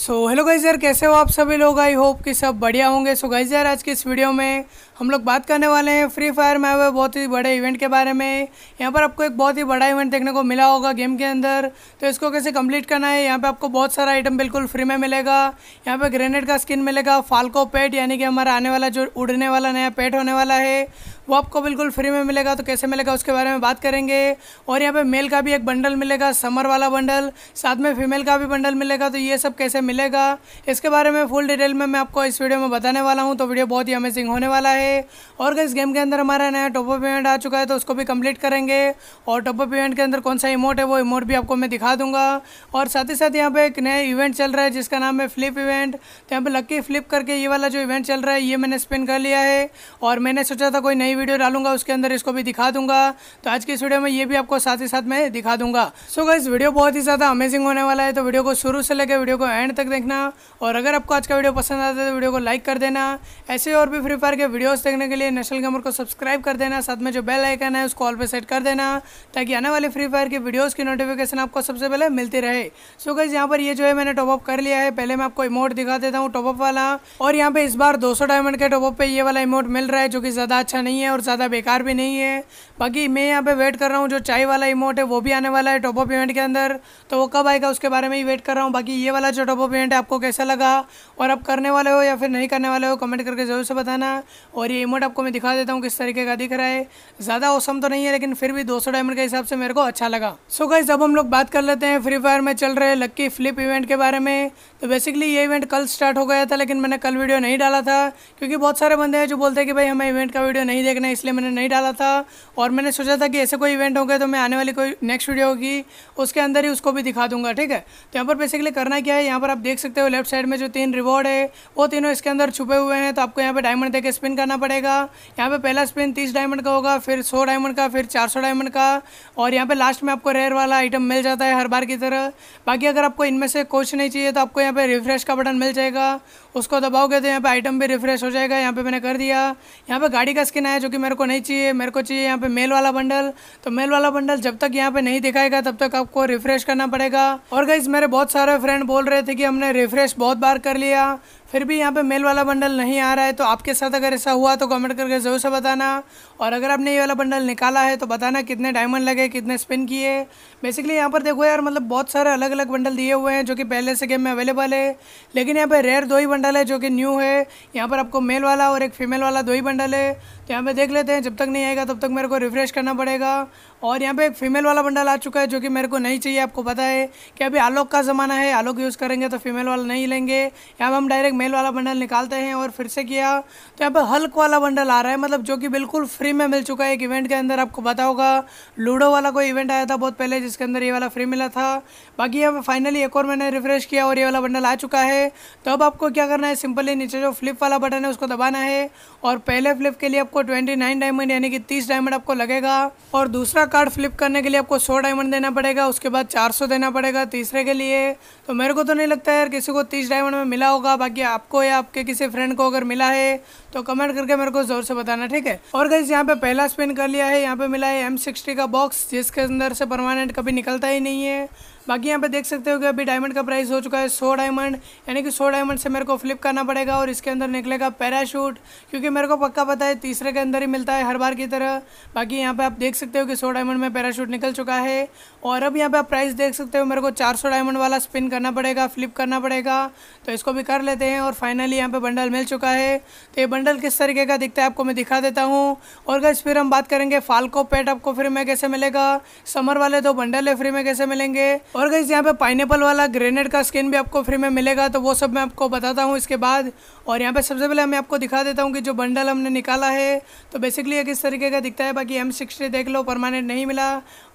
so hello guys यार कैसे हो आप सभी लोग आई होप कि सब बढ़िया होंगे सो so, गाइज यार आज के इस वीडियो में हम लोग बात करने वाले हैं फ्री फायर में हुए बहुत ही बड़े इवेंट के बारे में यहाँ पर आपको एक बहुत ही बड़ा इवेंट देखने को मिला होगा गेम के अंदर तो इसको कैसे कंप्लीट करना है यहाँ पे आपको बहुत सारा आइटम बिल्कुल फ्री में मिलेगा यहाँ पे ग्रेनेड का स्किन मिलेगा फाल्को पेट यानी कि हमारा आने वाला जो उड़ने वाला नया पेट होने वाला है वो आपको बिल्कुल फ्री में मिलेगा तो कैसे मिलेगा उसके बारे में बात करेंगे और यहाँ पे मेल का भी एक बंडल मिलेगा समर वाला बंडल साथ में फीमेल का भी बंडल मिलेगा तो ये सब कैसे मिलेगा इसके बारे में फुल डिटेल में मैं आपको इस वीडियो में बताने वाला हूँ तो वीडियो बहुत ही अमेजिंग होने वाला है और इस गेम के अंदर हमारा नया टॉपअप इवेंट आ चुका है तो उसको भी कंप्लीट करेंगे और टॉपअप इवेंट के अंदर कौन सा इमोट है वो इमोट भी आपको मैं दिखा दूंगा और साथ ही साथ यहाँ पे एक नया इवेंट चल रहा है जिसका नाम है फ्लिप इवेंट तो यहाँ पर लक्की फ्लिप करके ये वाला जो इवेंट चल रहा है ये मैंने स्पिन कर लिया है और मैंने सोचा था कोई नई वीडियो डालूंगा उसके अंदर इसको भी दिखा दूंगा तो आज की इस वीडियो में ये भी आपको साथ ही साथ मैं दिखा दूंगा सो गई इस वीडियो बहुत ही ज़्यादा अमेजिंग होने वाला है तो वीडियो को शुरू से लेकर वीडियो को एंड तक देखना और अगर आपको आज का वीडियो पसंद आता है तो वीडियो को लाइक कर देना ऐसे और भी फ्री फायर के वीडियो वीडियोस देखने के लिए नेशनल गेमर को सब्सक्राइब कर देना साथ में जो बेल आइकन है उसको ऑल पे सेट कर देना ताकि आने वाले फ्री फायर के वीडियोस की नोटिफिकेशन आपको सबसे पहले मिलती रहे सो गई यहाँ पर ये जो है मैंने टॉपअप कर लिया है पहले मैं आपको इमोट दिखा देता हूँ टॉपअप वाला और यहाँ पे इस बार दो डायमंड के टॉपअप पे ये वाला इमोट मिल रहा है जो कि ज़्यादा अच्छा नहीं है और ज़्यादा बेकार भी नहीं है बाकी मैं यहाँ पे वेट कर रहा हूँ जो चाय वाला इमोट है वो भी आने वाला है टॉपअप इवेंट के अंदर तो वो कब आएगा उसके बारे में ही वेट कर रहा हूँ बाकी ये वाला जो टॉपअप इवेंट है आपको कैसा लगा और आप करने वाले हो या फिर नहीं करने वाले हो कमेंट करके जरूर से बताना और और ये इमोट आपको मैं दिखा देता हूँ किस तरीके का दिख रहा है ज़्यादा औसम तो नहीं है लेकिन फिर भी 200 डायमंड के हिसाब से मेरे को अच्छा लगा सो so जब हम लोग बात कर लेते हैं फ्री फायर में चल रहे लक्की फ्लिप इवेंट के बारे में तो बेसिकली ये इवेंट कल स्टार्ट हो गया था लेकिन मैंने कल वीडियो नहीं डाला था क्योंकि बहुत सारे बंदे हैं जो बोलते हैं कि भाई हमें इवेंट का वीडियो नहीं देखना इसलिए मैंने नहीं डाला था और मैंने सोचा था कि ऐसे कोई इवेंट हो गए तो मैं आने वाली कोई नेक्स्ट वीडियो होगी उसके अंदर ही उसको भी दिखा दूंगा ठीक है तो यहाँ पर बेसिकली करना क्या है यहाँ पर आप देख सकते हो लेफ्ट साइड में जो तीन रिवॉर्ड है वो तीनों इसके अंदर छुपे हुए हैं तो आपको यहाँ पर डायमंड देकर स्पिन करना करना पड़ेगा यहाँ पे पहला स्पिन तीस डायमंड का होगा फिर सौ डायमंड का फिर चार सौ डायमंड का और यहाँ पे लास्ट में आपको रेयर वाला आइटम मिल जाता है हर बार की तरह बाकी अगर आपको इनमें से कुछ नहीं चाहिए तो आपको यहाँ पे रिफ्रेश का बटन मिल जाएगा उसको दबाओगे तो यहाँ पे आइटम भी रिफ्रेश हो जाएगा यहाँ पे मैंने कर दिया यहाँ पे गाड़ी का स्किन आया जो कि मेरे को नहीं चाहिए मेरे को चाहिए यहाँ पे मेल वाला बंडल तो मेल वाला बंडल जब तक यहाँ पे नहीं दिखाएगा तब तक आपको रिफ्रेश करना पड़ेगा और गाइज मेरे बहुत सारे फ्रेंड बोल रहे थे कि हमने रिफ्रेश बहुत बार कर लिया फिर भी यहाँ पे मेल वाला बंडल नहीं आ रहा है तो आपके साथ अगर ऐसा हुआ तो कमेंट करके ज़रूर से बताना और अगर आपने ये वाला बंडल निकाला है तो बताना कितने डायमंड लगे कितने स्पिन किए बेसिकली यहाँ पर देखो यार मतलब बहुत सारे अलग अलग बंडल दिए हुए हैं जो कि पहले से गेम में अवेलेबल है लेकिन यहाँ पर रेयर दो ही बंडल है जो कि न्यू है यहाँ पर आपको मेल वाला और एक फीमेल वाला दो ही बंडल है तो यहाँ पर देख लेते हैं जब तक नहीं आएगा तब तक मेरे को रिफ्रेश करना पड़ेगा और यहाँ पे एक फीमेल वाला बंडल आ चुका है जो कि मेरे को नहीं चाहिए आपको पता है कि अभी आलोक का ज़माना है आलोक यूज़ करेंगे तो फीमेल वाला नहीं लेंगे यहाँ पर हम डायरेक्ट मेल वाला बंडल निकालते हैं और फिर से किया तो यहाँ पर हल्क वाला बंडल आ रहा है मतलब जो कि बिल्कुल फ्री में मिल चुका है एक इवेंट के अंदर आपको पता होगा लूडो वाला कोई इवेंट आया था बहुत पहले जिसके अंदर ये वाला फ्री मिला था बाकी यहाँ पर फाइनली एक और मैंने रिफ्रेश किया और ये वाला बंडल आ चुका है तो अब आपको क्या करना है सिंपली नीचे जो फ्लिप वाला बटन है उसको दबाना है और पहले फ्लिप के लिए आपको ट्वेंटी डायमंड यानी कि तीस डायमंड आपको लगेगा और दूसरा कार्ड फ्लिप करने के लिए आपको सौ डायमंड देना पड़ेगा उसके बाद चार सौ देना पड़ेगा तीसरे के लिए तो मेरे को तो नहीं लगता है यार किसी को तीस डायमंड में मिला होगा बाकी आपको या आपके किसी फ्रेंड को अगर मिला है तो कमेंट करके मेरे को जोर से बताना ठीक है और गैस यहाँ पे पहला स्पिन कर लिया है यहाँ पे मिला है एम सिक्सटी का बॉक्स जिसके अंदर से परमानेंट कभी निकलता ही नहीं है बाकी यहाँ पे देख सकते हो कि अभी डायमंड का प्राइस हो चुका है सो डायमंड यानी कि सो डायमंड से मेरे को फ्लिप करना पड़ेगा और इसके अंदर निकलेगा पैराशूट क्योंकि मेरे को पक्का पता है तीसरे के अंदर ही मिलता है हर बार की तरह बाकी यहाँ पे आप देख सकते हो कि सो डायमंड में पैराशूट निकल चुका है और अब यहाँ पर आप प्राइस देख सकते हो मेरे को चार सौ डायमंड वाला स्पिन करना पड़ेगा फ्लिप करना पड़ेगा तो इसको भी कर लेते हैं और फाइनली यहाँ पे बंडल मिल चुका है तो ये बंडल किस तरीके का दिखता है आपको मैं दिखा देता हूँ और गैस फिर हम बात करेंगे फालको पेट आपको फ्री में कैसे मिलेगा समर वाले दो बंडल है फ्री में कैसे मिलेंगे और गैस यहाँ पे पाइन वाला ग्रेनेड का स्किन भी आपको फ्री में मिलेगा तो वो सब मैं आपको बताता हूँ इसके बाद और यहाँ पे सबसे पहले मैं आपको दिखा देता हूँ कि जो बंडल हमने निकाला है तो बेसिकली ये किस तरीके का दिखता है बाकी एम सिक्सटी देख लो परमानेंट नहीं मिला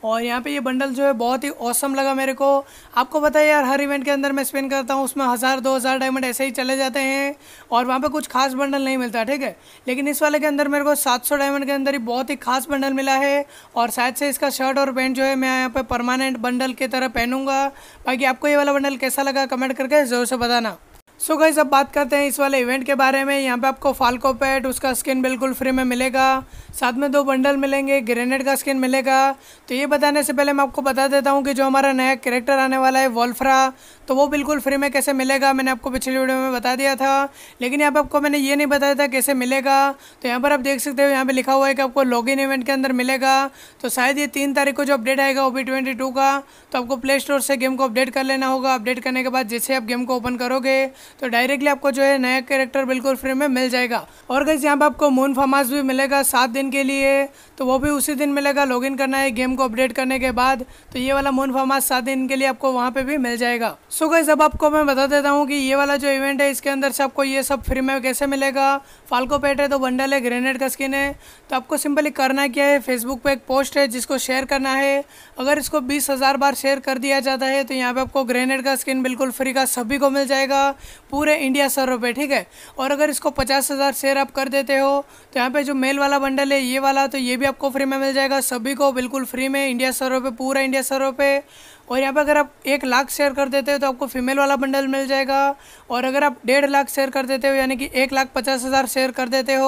और यहाँ पे ये बंडल जो है बहुत ही औसम लगा मेरे को आपको पता है यार हर इवेंट के अंदर मैं स्पेंड करता हूँ उसमें हज़ार दो हज़ार डायमंड ऐसे ही चले जाते हैं और वहाँ पर कुछ खास बंडल नहीं मिलता था ठीक है लेकिन इस वाले के अंदर मेरे को 700 डायमंड के अंदर ही बहुत ही खास बंडल मिला है और शायद से इसका शर्ट और पैंट जो है मैं यहाँ पे परमानेंट बंडल की तरह पहनूंगा बाकी आपको ये वाला बंडल कैसा लगा कमेंट करके ज़रूर से बताना सो so गाइज अब बात करते हैं इस वाले इवेंट के बारे में यहाँ पे आपको फाल्को पैट उसका स्किन बिल्कुल फ्री में मिलेगा साथ में दो बंडल मिलेंगे ग्रेनेड का स्किन मिलेगा तो ये बताने से पहले मैं आपको बता देता हूँ कि जो हमारा नया कैरेक्टर आने वाला है वॉल्फ्रा तो वो बिल्कुल फ्री में कैसे मिलेगा मैंने आपको पिछली वीडियो में बता दिया था लेकिन यहाँ पर आपको मैंने ये नहीं बताया था कैसे मिलेगा तो यहाँ पर आप देख सकते हो यहाँ पर लिखा हुआ है कि आपको लॉग इवेंट के अंदर मिलेगा तो शायद ये तीन तारीख को जो अपडेट आएगा ओ बी का तो आपको प्ले स्टोर से गेम को अपडेट कर लेना होगा अपडेट करने के बाद जैसे आप गेम को ओपन करोगे तो डायरेक्टली आपको जो है नया कैरेक्टर बिल्कुल फ्री में मिल जाएगा और गैस यहाँ पर आपको मून फॉर्मास भी मिलेगा सात दिन के लिए तो वो भी उसी दिन मिलेगा लॉगिन करना है गेम को अपडेट करने के बाद तो ये वाला मून फॉर्मास सात दिन के लिए आपको वहाँ पे भी मिल जाएगा सो गैस अब आपको मैं बता देता हूँ कि ये वाला जो इवेंट है इसके अंदर से आपको ये सब फ्री में कैसे मिलेगा फाल्को पेट है तो बंडल है ग्रेनेड का स्किन है तो आपको सिंपली करना क्या है फेसबुक पे एक पोस्ट है जिसको शेयर करना है अगर इसको बीस हज़ार बार शेयर कर दिया जाता है तो यहाँ पे आपको ग्रेनेड का स्किन बिल्कुल फ्री का सभी को मिल जाएगा पूरे इंडिया सर्वर पे ठीक है और अगर इसको पचास हज़ार शेयर आप कर देते हो तो यहाँ पे जो मेल वाला बंडल है ये वाला तो ये भी आपको फ्री में मिल जाएगा सभी को बिल्कुल फ्री में इंडिया सर्वर पे पूरा इंडिया सर्वर पे और यहाँ पर अगर आप एक लाख शेयर कर देते हो तो आपको फीमेल वाला बंडल मिल जाएगा और अगर आप डेढ़ लाख शेयर कर देते हो यानी कि एक लाख पचास हज़ार शेयर कर देते हो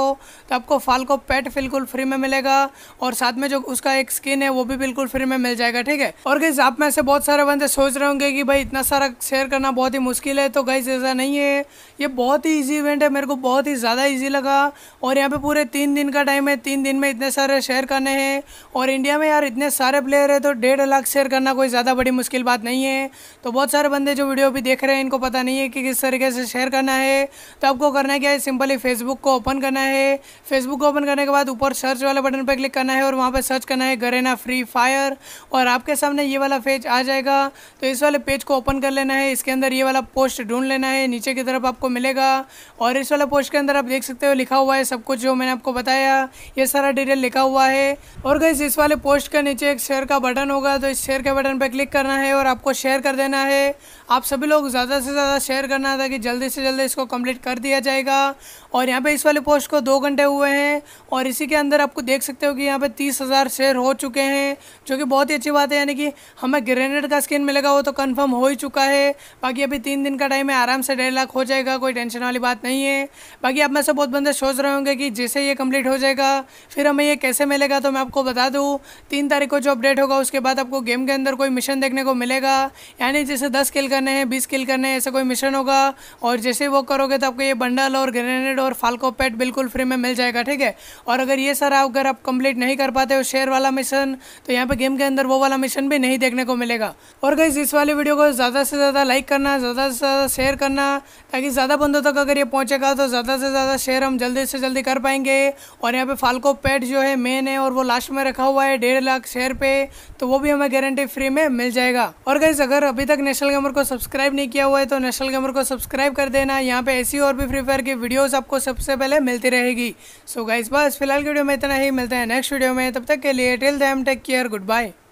तो आपको फाल्को पेट बिल्कुल फ्री में मिलेगा और साथ में जो उसका एक स्किन है वो भी बिल्कुल फ्री में मिल जाएगा ठीक है और गैस आप में से बहुत सारे बंदे सोच रहे होंगे कि भाई इतना सारा शेयर करना बहुत ही मुश्किल है तो गैस ऐसा नहीं है ये बहुत ही ईजी इवेंट है मेरे को बहुत ही ज़्यादा ईजी लगा और यहाँ पर पूरे तीन दिन का टाइम है तीन दिन में इतने सारे शेयर करने हैं और इंडिया में यार इतने सारे प्लेयर है तो डेढ़ लाख शेयर करना कोई ज़्यादा बड़ी मुश्किल बात नहीं है तो बहुत सारे बंदे जो वीडियो भी देख रहे हैं इनको पता नहीं है कि किस तरीके से शेयर करना है तो आपको करना क्या है सिंपली फेसबुक को ओपन करना है फेसबुक को ओपन करने के बाद ऊपर सर्च वाले बटन पर क्लिक करना है और वहाँ पर सर्च करना है गरेना फ्री फायर और आपके सामने ये वाला पेज आ जाएगा तो इस वाले पेज को ओपन कर लेना है इसके अंदर ये वाला पोस्ट ढूंढ लेना है नीचे की तरफ आपको मिलेगा और इस वाला पोस्ट के अंदर आप देख सकते हो लिखा हुआ है सब कुछ जो मैंने आपको बताया ये सारा डिटेल लिखा हुआ है और गई इस वाले पोस्ट के नीचे एक शेयर का बटन होगा तो इस शेयर के बटन पर क्लिक करना है और आपको शेयर कर देना है आप सभी लोग ज़्यादा से ज़्यादा शेयर करना था कि जल्दी से जल्दी इसको कंप्लीट कर दिया जाएगा और यहाँ पे इस वाले पोस्ट को दो घंटे हुए हैं और इसी के अंदर आपको देख सकते हो कि यहाँ पे तीस हज़ार शेयर हो चुके हैं जो कि बहुत ही अच्छी बात है यानी कि हमें ग्रेनेड का स्किन मिलेगा वो तो कन्फर्म हो ही चुका है बाकी अभी तीन दिन का टाइम है आराम से डेढ़ लाख हो जाएगा कोई टेंशन वाली बात नहीं है बाकी आप में से बहुत बंदे सोच रहे होंगे कि जैसे ये कम्प्लीट हो जाएगा फिर हमें ये कैसे मिलेगा तो मैं आपको बता दूँ तीन तारीख को जो अपडेट होगा उसके बाद आपको गेम के अंदर कोई मिशन देखने को मिलेगा यानी जैसे दस किल करने हैं बीस किल करने हैं ऐसा कोई मिशन होगा और जैसे वो करोगे तो आपको ये बंडल और ग्रेनेड और फाल्को पैट बिल्कुल फ्री में मिल जाएगा ठीक है और अगर ये सारा अगर आप कंप्लीट नहीं कर पाते हो शेयर वाला मिशन तो यहाँ पर गेम के अंदर वो वाला मिशन भी नहीं देखने को मिलेगा और गई इस वाले वीडियो को ज़्यादा से ज़्यादा लाइक करना ज़्यादा से ज़्यादा शेयर करना ताकि ज़्यादा बंदों तक अगर ये पहुँचेगा तो ज़्यादा से ज़्यादा शेयर हम जल्दी से जल्दी कर पाएंगे और यहाँ पे फाल्को पैट जो है मेन है और वो लास्ट में रखा हुआ है डेढ़ लाख शेयर पे तो वो भी हमें गारंटी फ्री में मिल जाएगा और गैस अगर अभी तक नेशनल गेमर को सब्सक्राइब नहीं किया हुआ है तो नेशनल गेमर को सब्सक्राइब कर देना यहाँ पे ऐसी और भी फ्री फायर की वीडियो आपको सबसे पहले मिलती रहेगी सो so गाइस बस फिलहाल की वीडियो में इतना ही मिलता है नेक्स्ट वीडियो में तब तक के लिए till then take care good bye